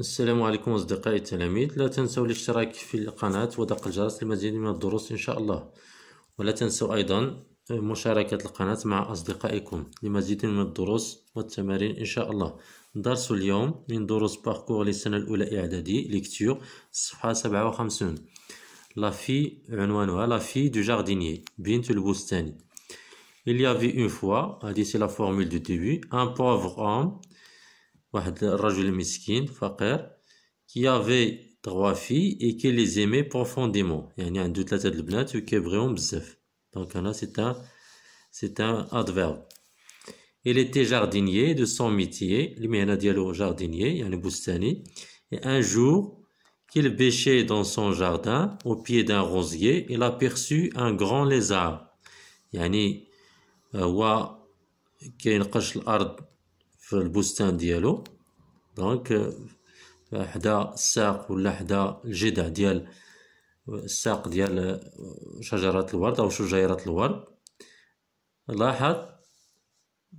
السلام عليكم أصدقائي التلاميذ لا تنسوا الاشتراك في القناة ودق الجرس لمزيد من الدروس إن شاء الله ولا تنسوا أيضا مشاركة القناة مع أصدقائكم لمزيد من الدروس والتمارين إن شاء الله درس اليوم من دروس باركور للسنة الأولى إعدادي ليكتور صفحة 57 لا في عنوانها لا في دو جاردينيي بنت البستاني Il y avait une fois, هذه سي لا فورمول دو ديبي ان pauvre homme un qui avait trois filles et qui les aimait profondément. Il y a un doute la tête de Donc là, c'est un, c'est un adverbe. Il était jardinier de son métier, l'imena dialo jardinier, et un jour qu'il bêchait dans son jardin, au pied d'un rosier, il aperçut un grand lézard. Yani, euh, wa, qui est في البستان ديالو دونك حدا الساق ولا حدا الجذع ديال الساق ديال شجرة الورد أو شجيرة الورد لاحظ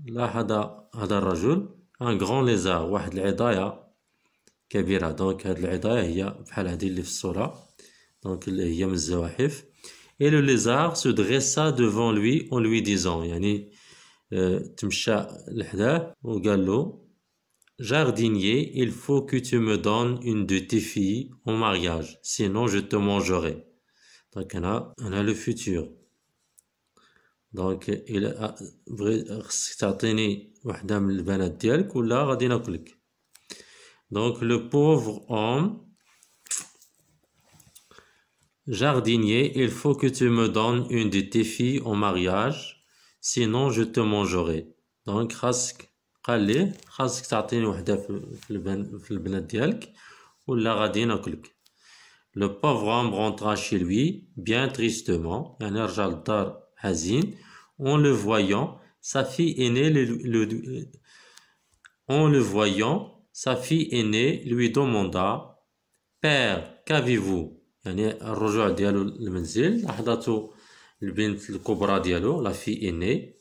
لاحظ هذا الرجل ان غون ليزار واحد العضاية كبيرة دونك هاد العضاية هي بحال هادي اللي في الصورة دونك اللي هي من الزواحف et le lézard se dressa devant lui en lui disant يعني تمشى لحداه وقال له Jardinier, il faut que tu me donnes une de tes filles en mariage, sinon je te mangerai. Donc on a, le futur. Donc il a Donc le pauvre homme jardinier, il faut que tu me donnes une de tes filles en mariage, sinon je te mangerai. Donc, خاصك قال ليه خاصك تعطيني وحده في البن ou la radine ولا Le pauvre homme rentra chez lui bien tristement, يعني رجع hazin. En le voyant, sa fille aînée le, le, en le voyant, sa fille aînée lui demanda Père, qu'avez-vous يعني الرجوع ديالو للمنزل لحظته البنت الكبرى ديالو لا في اني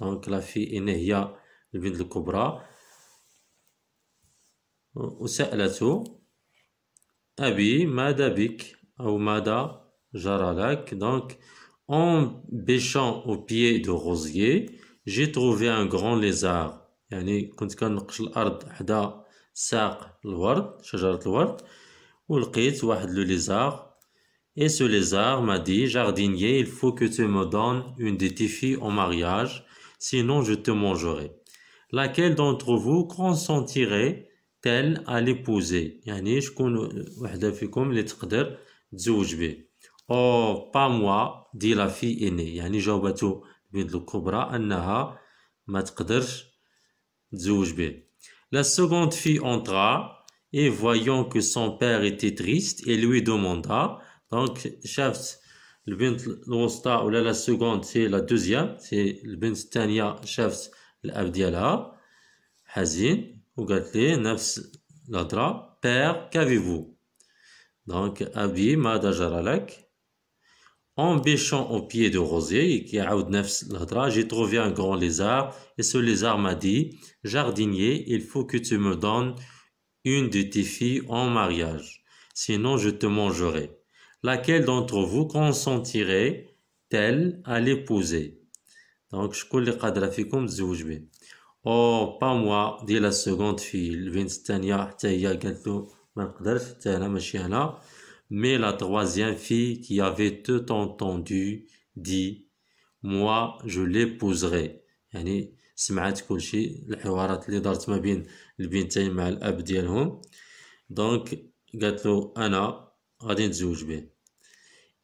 دونك لا في اني هي البنت الكبرى وسالته ابي ماذا بك او ماذا جرى لك دونك en bêchant au pied de rosier j'ai trouvé un grand lézard يعني كنت كنقش الارض حدا ساق الورد شجره الورد ولقيت واحد لو ليزار Et ce lézard m'a dit, jardinier, il faut que tu me donnes une de tes filles en mariage, sinon je te mangerai. Laquelle d'entre vous consentirait-elle à l'épouser يعني euh, oh, pas moi, dit la Pas moi, La seconde fille entra et voyant que son père était triste, elle lui demanda donc, chefs le bint l'ousta ou la seconde, c'est la deuxième, c'est le bint tania chefs, l'abdiala, hazin, ou gatli, nefs l'adra, père, qu'avez-vous? Donc, abi, ma dajaralek en bêchant au pied de rosier, qui a nefs l'adra, j'ai trouvé un grand lézard, et ce lézard m'a dit, jardinier, il faut que tu me donnes une de tes filles en mariage, sinon je te mangerai laquelle d'entre vous consentirait-elle à l'épouser Donc, je coule les cadres fikum zoujbi. Oh, pas moi, dit la seconde fille. Vinstania, Taya, Gantou, Manqdarf, Tana, Machiana. Mais la troisième fille qui avait tout entendu dit, moi, je l'épouserai. Yani, سمعت كل شيء الحوارات اللي دارت ما بين البنتين مع الاب ديالهم دونك قالت له انا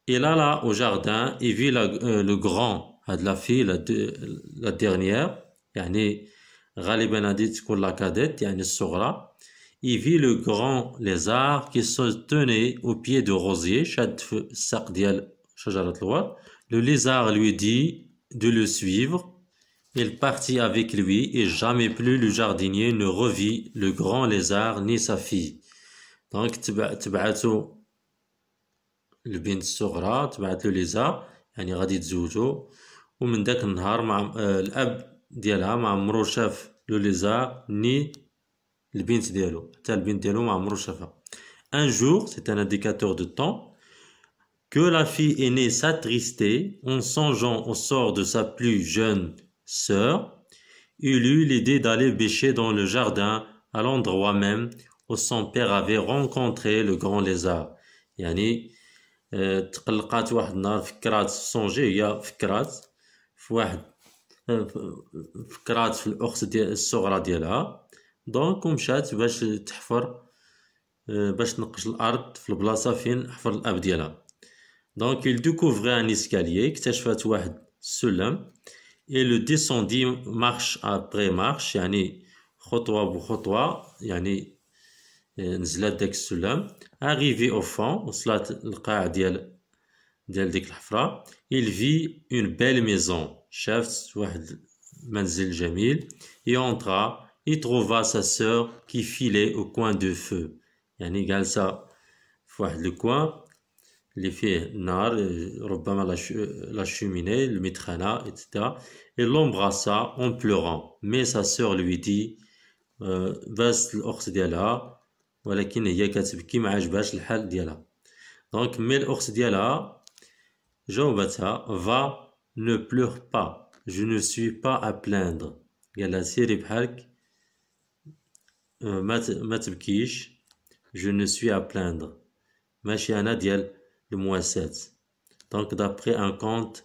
et là-là, alla au jardin et vit euh, le grand, euh, la fille la dernière, et ben la cadette, Il vit le grand lézard qui se tenait au pied du rosier. Le lézard lui dit de le suivre. Il partit avec lui et jamais plus le jardinier ne revit le grand lézard ni sa fille. Donc tu البنت الصغرى تبعت له ليزا يعني غادي يتزوجوا ومن داك النهار مع la الاب ديالها ما عمرو شاف لوليزا ني البنت ديالو حتى البنت ديالو ما عمرو شافها un jour c'est un indicateur de temps que la fille aînée s'attristait en songeant au sort de sa plus jeune sœur il eut l'idée d'aller bêcher dans le jardin à l'endroit même où son père avait rencontré le grand lézard yani آه، تقلقات واحد النهار فكرات سونجي هي فكرات في واحد آه، فكرات في الاخت ديال الصغرى ديالها دونك ومشات باش تحفر آه، باش تنقش الارض في البلاصه فين حفر الاب ديالها دونك il découvrit un escalier اكتشفت واحد السلم et le descendit marche après marche يعني خطوه بخطوه يعني نزلات داك السلم Il او فون وصلات للقاع ديال ديال ديك الحفره vit une sa maison شافت واحد منزل جميل il feu sa يعني et l'embrassa en pleurant mais sa sœur lui dit euh, ولكن هي كتبكي ما عجبهاش الحال ديالها دونك مي الاخت ديالها جاوبتها فا نو بلوغ با جو نو سوي با ا بلاندر قال لها سيري بحالك ما ما تبكيش جو نو سوي ا بلاندر ماشي انا ديال المواسات دونك دابري ان كونت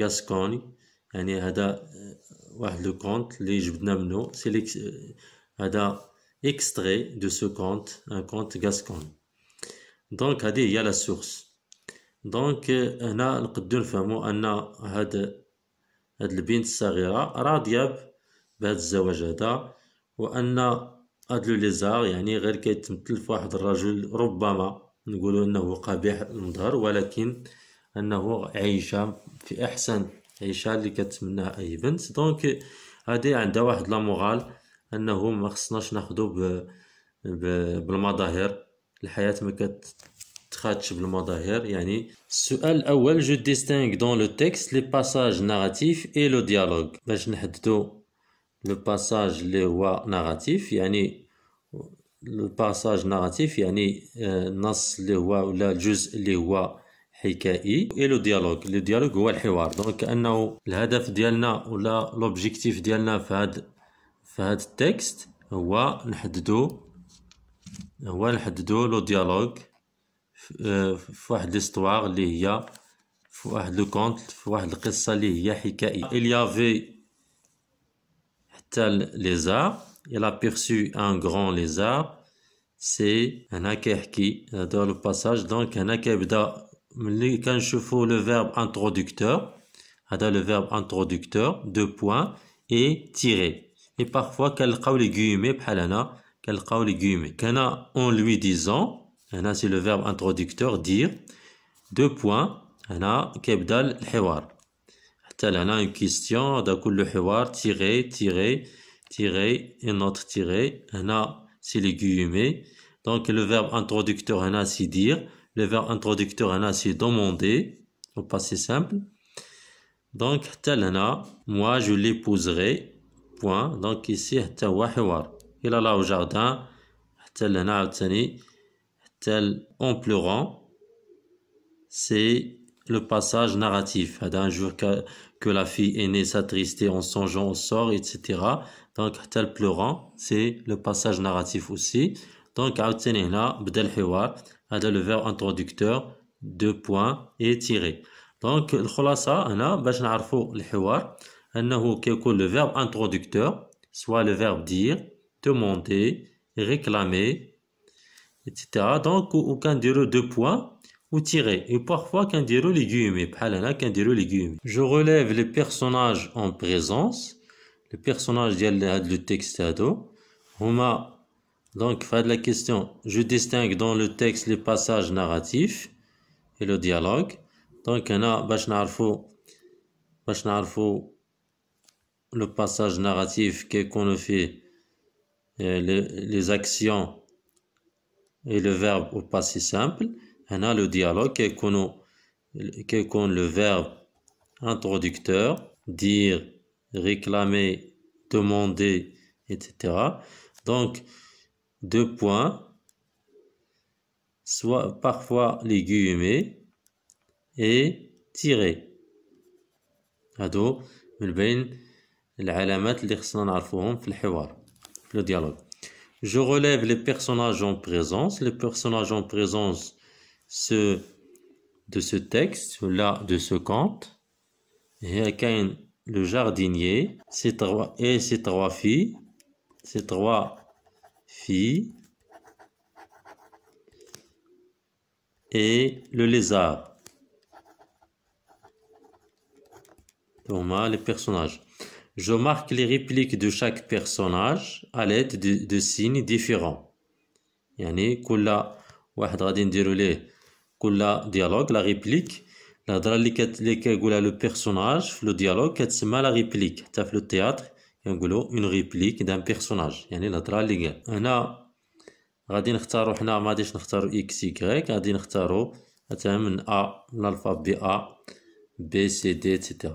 غاسكوني يعني هذا واحد لو كونت اللي جبدنا منو سيليكس هذا extrait de ce conte, un conte gascon. دونك هذه هي لا سورس دونك هنا نقدو نفهمو ان هاد هاد البنت الصغيره راضيه بهاد الزواج هذا وان هاد لو ليزار يعني غير كيتمثل في واحد الرجل ربما نقولوا انه قبيح المظهر ولكن انه عايشه في احسن عيشه اللي كتمناها اي بنت دونك هذه عندها واحد لا مورال انه ما خصناش ناخذو بالمظاهر الحياه ما كتخادش بالمظاهر يعني السؤال الاول جو ديستينغ دون لو تيكست لي باساج ناراتيف اي لو ديالوغ باش نحددو لو باساج اللي هو ناراتيف يعني لو باساج ناراتيف يعني النص آه، اللي هو ولا الجزء اللي هو حكائي اي لو ديالوغ لو ديالوغ هو الحوار دونك انه الهدف ديالنا ولا لوبجيكتيف ديالنا في هاد فهاد التكست هو نحددو هو نحددو لو ديالوغ فواحد ليستواغ اللي هي فواحد لو كونت فواحد القصه اللي هي حكائيه اليافي حتى ليزار il aperçut أن grand ليزار سي هنا كيحكي هذا لو باساج دونك هنا كيبدا ملي كنشوفو لو فيرب انترودكتور هذا لو فيرب انترودكتور دو بوان اي تيري et parfois quel les guillemets بحال هنا كالقاو les guillemets en lui disant ana c'est le verbe introducteur dire deux points le كيبدا الحوار حتى a une question le le tirer, tirer, tirer, tiré une autre tiret ana c'est les guillemets donc le verbe introducteur ana c'est dire le verbe introducteur ana c'est demander au passé simple donc حتى a, moi je l'épouserai point donc ici il هو là au jardin. جاردان tel لهنا tel en pleurant c'est le passage narratif un jour que la fille est aînée s'attristait en songeant au sort etc donc tel pleurant c'est le passage narratif aussi donc عاوتاني là, بدا الحوار C'est le verbe introducteur deux points et tiré donc الخلاصه هنا باش le الحوار أنه كيكون لو introducteur soit le verbe dire, demander, réclamer, etc. Donc, ou quand dire deux points ou tirer. Et parfois, quand dire les guillemets. quand dire les Je relève les personnages en présence. Le personnage le texte ado. Huma, donc, a la question. Je distingue dans le texte les passages narratifs et le dialogue. Donc, on a, باش نعرفو, le passage narratif qu'on fait fait euh, les, actions et le verbe au passé simple. On a le dialogue qu'on a le verbe introducteur, dire, réclamer, demander, etc. Donc, deux points, soit parfois les et tirer. Ado, je relève les personnages en présence. Les personnages en présence ceux de ce texte, là, de ce conte. Le jardinier, et ses trois filles. Ses trois filles. Et le lézard. Thomas, les personnages. Je marque les répliques de chaque personnage à l'aide de, de signes différents. يعني كل واحد غادي نديرو ليه كل ديالوغ لا ريبليك الهضره اللي كت اللي كيقولها لو بيرسوناج في لو ديالوغ كتسمى لا ريبليك حتى في لو تياتر كنقولو اون ريبليك دان بيرسوناج يعني الهضره اللي قال هنا غادي نختارو حنا ما غاديش نختارو اكس y غادي نختارو مثلا من ا من بي ا B, C, D, etc.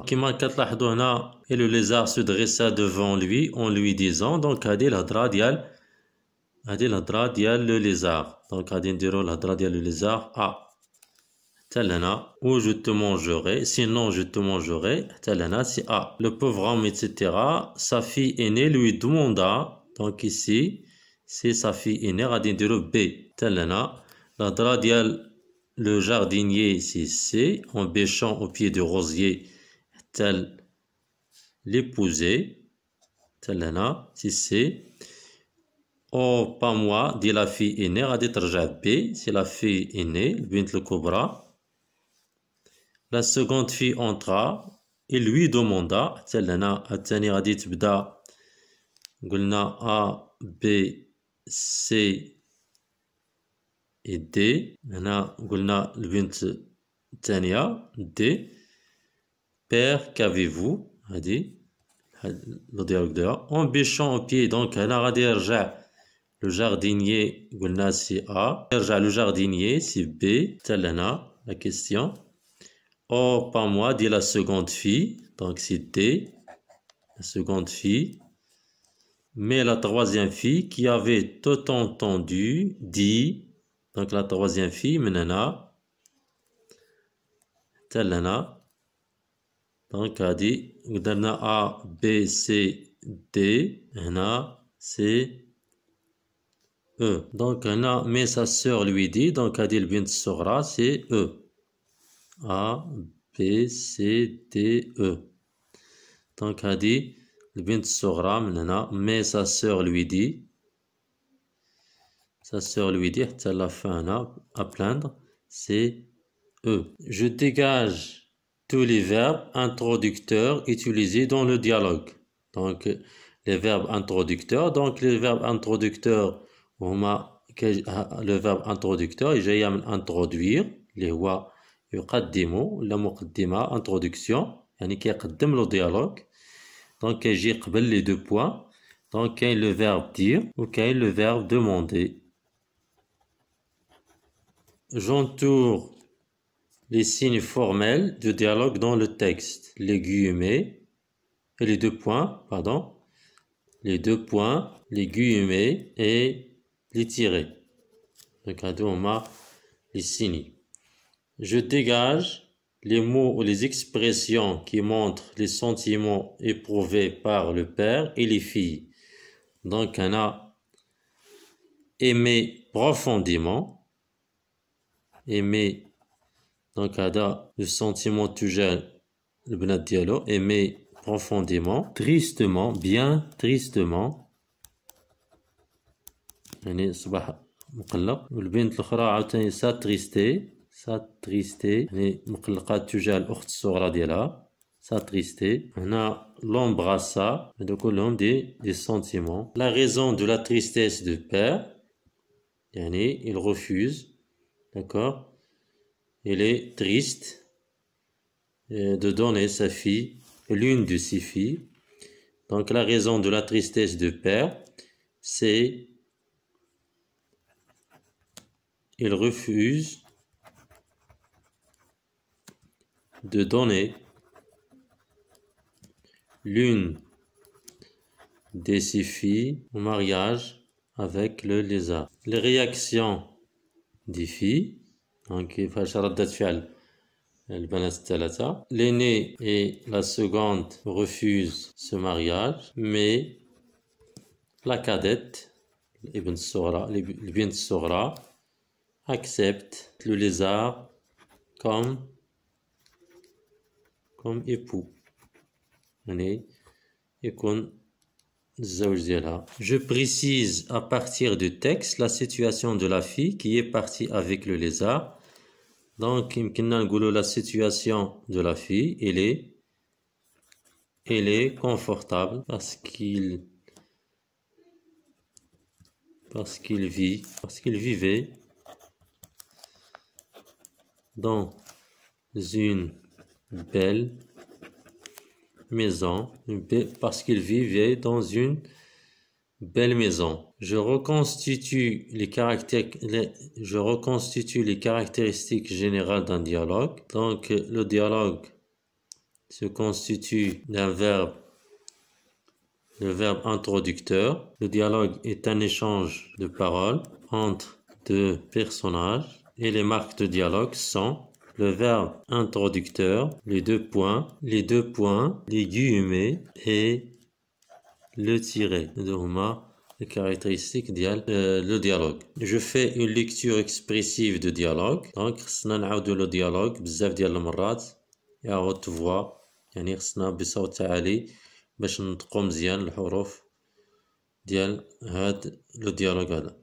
Et le lézard se dressa devant lui en lui disant, donc, Hadi l'Hadra a le lézard. Donc, Hadi diro le lézard A. Ah, Talana, ou je te mangerai, sinon je te mangerai. Talana, c'est A. Ah, le pauvre homme, etc. Sa fille aînée lui demanda, donc ici, c'est sa fille aînée, Hadi diro B. Talana, Le lézard le jardinier c'est en bêchant au pied du rosier tel l'épouser, tel lana c'est Oh, pas moi, dit la fille aînée, à c'est la fille aînée, vint le cobra. La seconde fille entra et lui demanda, tel lana, à dit Bda, Gulna A, B, C, et D. هنا قلنا البنت D. Père, qu'avez-vous dit le dialogue de A. En bêchant au pied, donc هنا le jardinier, قلنا c'est A. le jardinier, c'est B. C'est la question. Oh, pas moi, dit la seconde fille. Donc c'est D. La seconde fille. Mais la troisième fille qui avait tout entendu dit donc la troisième fille, Menana, Telana, Donc a dit, A, B, C, D, Hna, C, E. Donc Hna, mais sa soeur lui dit, donc a dit le bint sera, c'est E. A, B, C, D, E. Donc a dit, le bint sera, mais sa soeur lui dit, sa sœur lui dit à plaindre, c'est eux. Je dégage tous les verbes introducteurs utilisés dans le dialogue. Donc, les verbes introducteurs. Donc, les verbes introducteurs, ah, ah, le verbe introducteur, j'ai introduire, les rois يقدموا la ma introduction يعني كيقدم le dialogue donc j'ai les deux points donc il le verbe dire ou le verbe demander j'entoure les signes formels de dialogue dans le texte, les guillemets et les deux points, pardon, les deux points, les guillemets et les tirés. Regardez, on marque les signes. Je dégage les mots ou les expressions qui montrent les sentiments éprouvés par le père et les filles. Donc, on a aimé profondément, aimer donc le sentiment le le ديالو aimer profondément tristement bien tristement يعني صباح مقلق والبنت الاخرى عاوتاني ساتريستي يعني مقلقه تجاه الاخت الصغرى ديالها la هنا لومبراسا هادو كلهم دي دي يعني il refuse D'accord Il est triste de donner sa fille, l'une de ses filles. Donc la raison de la tristesse du père, c'est il refuse de donner l'une des six filles au mariage avec le lézard. Les réactions enfin, كيفاش ردة l'aînée et la seconde refusent ce mariage mais la cadette accepte le lézard comme comme époux je précise à partir du texte la situation de la fille qui est partie avec le lézard. Donc, la situation de la fille, elle est, elle est confortable parce qu'il parce qu'il vit, parce qu'il vivait dans une belle maison parce qu'il vivait dans une belle maison. Je reconstitue les, caractères, je reconstitue les caractéristiques générales d'un dialogue. Donc, le dialogue se constitue d'un verbe, le verbe introducteur. Le dialogue est un échange de paroles entre deux personnages et les marques de dialogue sont le verbe introducteur, les deux points, les deux points, les guillemets et le tiret. Les caractéristiques dial euh, le dialogue. Je fais une lecture expressive du dialogue. Donc, خصنا نعاودوا le dialogue بزاف ديال المرات يا haute voix, يعني خصنا بصوت عالي باش نطقو مزيان الحروف ديال هذا لو ديالوغ هذا